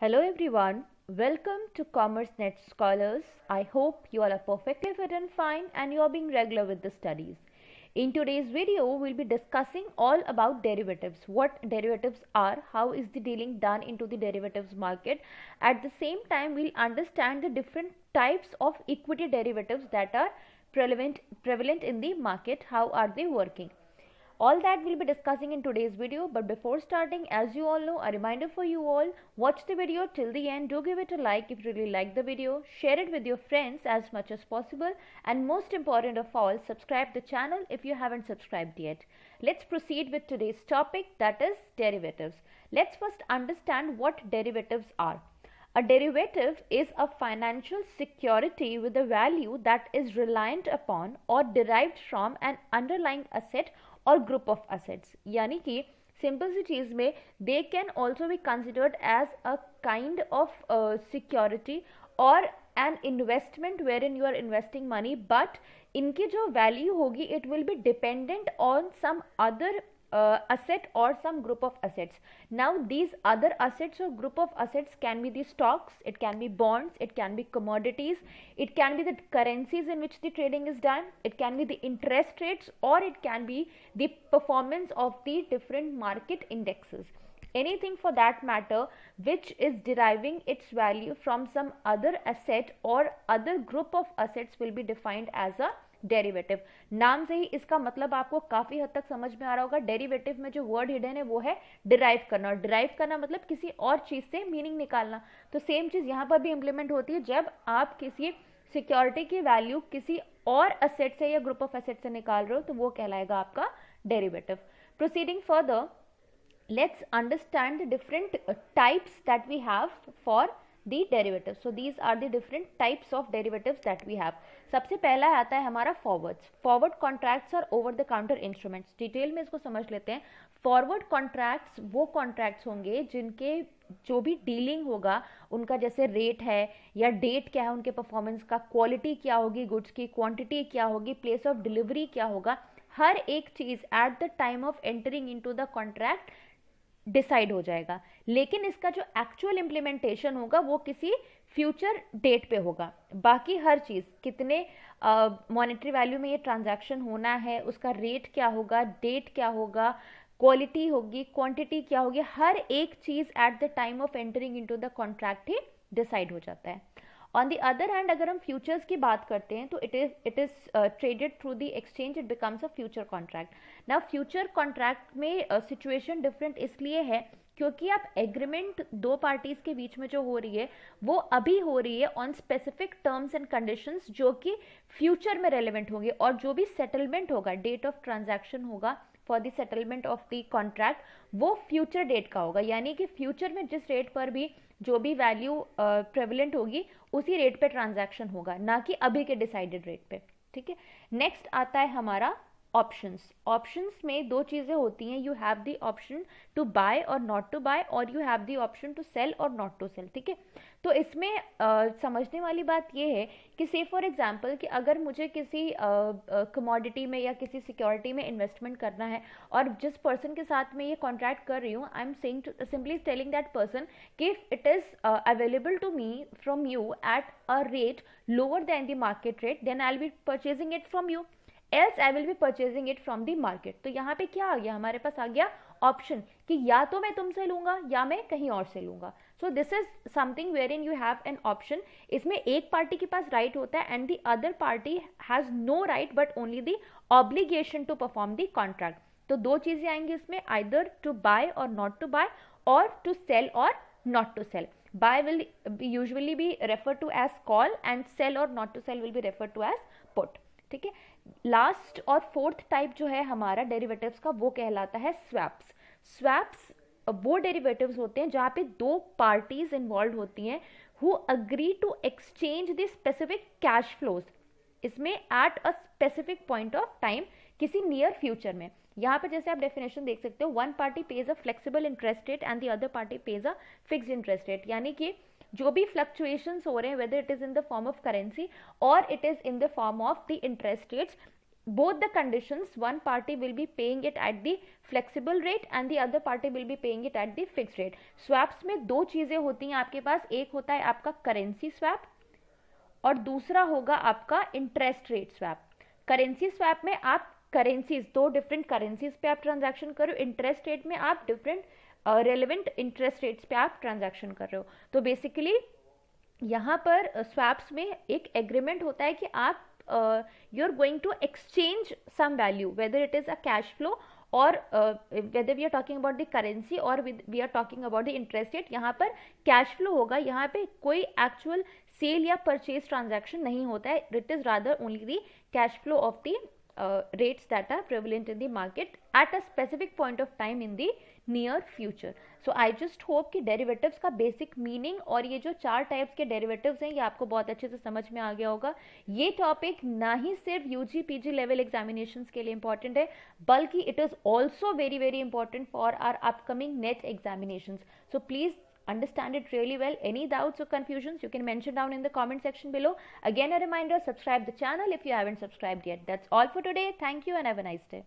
Hello everyone, welcome to Commerce Net Scholars. I hope you all are perfectly fit and fine and you are being regular with the studies. In today's video, we'll be discussing all about derivatives, what derivatives are, how is the dealing done into the derivatives market. At the same time, we'll understand the different types of equity derivatives that are prevalent, prevalent in the market, how are they working. All that we'll be discussing in today's video but before starting as you all know a reminder for you all watch the video till the end do give it a like if you really like the video share it with your friends as much as possible and most important of all subscribe the channel if you haven't subscribed yet. Let's proceed with today's topic that is derivatives. Let's first understand what derivatives are. A derivative is a financial security with a value that is reliant upon or derived from an underlying asset और group of assets यानी कि simple सी चीज़ में they can also be considered as a kind of security और an investment wherein you are investing money but इनकी जो value होगी it will be dependent on some other uh, asset or some group of assets. Now these other assets or group of assets can be the stocks, it can be bonds, it can be commodities, it can be the currencies in which the trading is done, it can be the interest rates or it can be the performance of the different market indexes. Anything for that matter which is deriving its value from some other asset or other group of assets will be defined as a derivative नाम से ही इसका मतलब आपको काफी हद तक समझ में आ रहा होगा डेरिवेटिव में जो वर्ड हिडन है वो है डिराइव करना और डिराइव करना मतलब किसी और चीज से मीनिंग निकालना तो सेम चीज यहाँ पर भी इंप्लीमेंट होती है जब आप किसी सिक्योरिटी की वैल्यू किसी और असेट से या ग्रुप ऑफ असेट से निकाल रहे हो तो वो कहलाएगा आपका derivative proceeding further let's understand the different types that we have the derivative so these are the different types of derivatives that we have सबसे पहला आता है हमारा फॉरवर्ड्स फॉरवर्ड कॉन्ट्रैक्ट्स और over the counter instruments detail में इसको समझ लेते हैं फॉरवर्ड कॉन्ट्रैक्ट्स वो कॉन्ट्रैक्ट्स होंगे जिनके जो भी डीलिंग होगा उनका जैसे रेट है या डेट क्या है उनके परफॉर्मेंस का क्वालिटी क्या होगी गुड्स की क्वांटिटी क्या होगी प्लेस ऑफ डिलीवरी क्या होगा हर एक चीज़ at the time of entering into the contract decide हो जाएगा लेकिन इसका जो एक्चुअल इम्प्लीमेंटेशन होगा वो किसी फ्यूचर डेट पे होगा बाकी हर चीज़ कितने मॉनेटरी वैल्यू में ये ट्रांजैक्शन होना है उसका रेट क्या होगा डेट क्या होगा क्वालिटी होगी क्वांटिटी क्या होगी हर एक चीज़ at the time of entering into the contract ही डिसाइड हो जाता है ऑन दी अदर हैंड अगर हम फ्यूचर्स की बात करते हैं तो it is it is traded through the exchange it becomes a future contract ना फ्यूचर कॉन्ट्रैक्ट में सिचुएशन uh, डिफरेंट इसलिए है क्योंकि आप एग्रीमेंट दो पार्टीज के बीच में जो हो रही है वो अभी हो रही है on specific terms and conditions जो कि फ्यूचर में रेलिवेंट होंगे और जो भी सेटलमेंट होगा डेट ऑफ ट्रांजैक्शन होगा for the settlement of the contract वो फ्यूचर डेट का होगा यानी कि फ्यूचर में जिस रेट पर भी जो भी वैल्यू प्रेवलेंट होगी उसी रेट पे ट्रांजैक्शन होगा ना कि अभी के डिसाइडेड रेट पे ठीक है नेक्स्ट आता है हमारा ऑप्शंस ऑप्शंस में दो चीज़ें होती हैं you have the option to buy और नॉट टू बाय और you have the option to sell और नॉट टू सेल ठीक है तो इसमें uh, समझने वाली बात यह है कि से फॉर एग्जांपल कि अगर मुझे किसी कमोडिटी में या किसी सिक्योरिटी में इन्वेस्टमेंट करना है और जिस पर्सन के साथ मैं ये कॉन्ट्रैक्ट कर रही हूँ I am saying simply telling that person कि it is available to me from you at a rate lower than the market rate then I'll be purchasing it from you else I will be purchasing it from the market तो यहाँ पे क्या आ गया हमारे पास आ गया option कि या तो मैं तुमसे लूंगा या मैं कहीं और से लूंगा so this is something wherein you have an option इसमें एक पार्टी के पास राइट right होता है and the other party has no right but only the obligation to perform the contract तो दो चीज़ें आएंगी इसमें आइदर टू बाय और नॉट टू बाय और टू सेल और not to sell buy will usually be refer to as call and sell और not to cell will be refer to as put ठीक है लास्ट और fourth type जो है हमारा डेरिवेटिव्स का वो कहलाता है स्वैप्स स्वैप्स वो डेरिवेटिव्स होते हैं जहाँ पे दो पार्टीज इन्वॉल्व होती हैं who agree to exchange the specific cash flows इसमें at a specific point of time किसी नियर फ्यूचर में यहाँ पर जैसे आप डेफिनेशन देख सकते हो one party pays a flexible interest rate and the other party pays a fix interest rate यानी कि जो भी फ्लक्चुएशन हो रहे हैं whether it is in the form of currency और it is in the form of the interest rates both the condition one party will be paying it at the flexible rate and the other party will be paying it at the fix rate swaps में दो चीज़ें होती हैं आपके पास एक होता है आपका करेंसी स्वैप और दूसरा होगा आपका interest rate swap currency swap में आप करेंसीज दो डिफरेंट करेंसीज पे आप ट्रांजैक्शन करो इंटरेस्ट रेट में आप डिफरेंट रेलिवेंट इंटरेस्ट रेट्स पे आप ट्रांजैक्शन कर रहे हो तो बेसिकली यहाँ पर स्वैप्स में एक एग्रीमेंट होता है कि आप you are going to exchange some value whether it is a cash flow और whether we are talking about the currency और we are talking about the interest rate यहाँ पर कैश फ्लो होगा यहाँ पे कोई एक्चुअल सेल या purchase transaction नहीं होता है it is rather only the cash flow of the rates that are prevalent in the market at a specific point of time in the near future so I just hope कि derivatives का basic meaning और ये जो चार types के derivatives हैं ये आपको बहुत अच्छे से समझ में आ गया होगा ये टॉपिक ना ही सिर्फ U G P G level examination के लिए इंपॉर्टेंट है बल्कि it is also very very important for our upcoming NET examination so please understand it really well any doubts or confusions you can mention down in the comment section below again a reminder subscribe the channel if you haven't subscribed yet that's all for today thank you and have a nice day